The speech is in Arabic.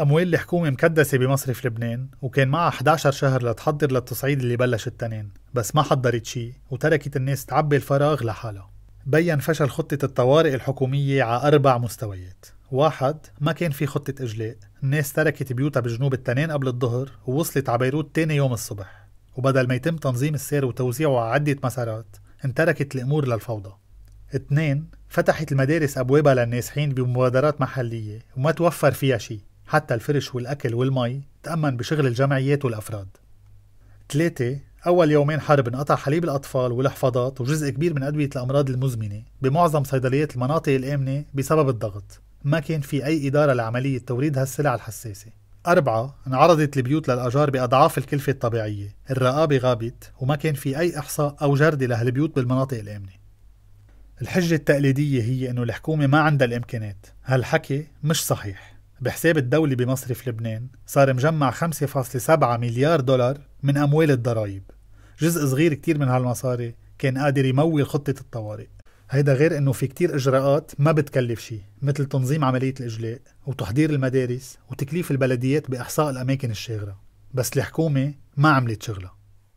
أموال الحكومة مكدسة بمصرف لبنان وكان معها 11 شهر لتحضر للتصعيد اللي بلش التنين بس ما حضرت شي وتركت الناس تعبي الفراغ لحالها بين فشل خطة الطوارئ الحكومية على أربع مستويات واحد ما كان في خطة إجلاء الناس تركت بيوتها بجنوب التنين قبل الظهر ووصلت على بيروت تاني يوم الصبح وبدل ما يتم تنظيم السير وتوزيعه على عدة مسارات انتركت الأمور للفوضى اثنين فتحت المدارس أبوابها للنازحين بمبادرات محلية وما توفر فيها شيء حتى الفرش والأكل والمي تأمن بشغل الجمعيات والأفراد ثلاثة أول يومين حرب انقطع حليب الأطفال والحفاضات وجزء كبير من أدوية الأمراض المزمنة بمعظم صيدليات المناطق الآمنة بسبب الضغط ما كان في أي إدارة لعملية توريد هالسلع الحساسة أربعة انعرضت البيوت للأجار بأضعاف الكلفة الطبيعية الرقابة غابت وما كان في أي إحصاء أو جردة لهالبيوت بالمناطق الآمنة الحجة التقليدية هي أنه الحكومة ما عندها الإمكانات هالحكي مش صحيح بحساب الدولي بمصرف لبنان صار مجمع 5.7 مليار دولار من أموال الضرائب جزء صغير كتير من هالمصاري كان قادر يمول خطة الطوارئ هيدا غير انه في كتير اجراءات ما بتكلف شي مثل تنظيم عملية الاجلاء وتحضير المدارس وتكليف البلديات باحصاء الاماكن الشاغرة بس الحكومة ما عملت شغلها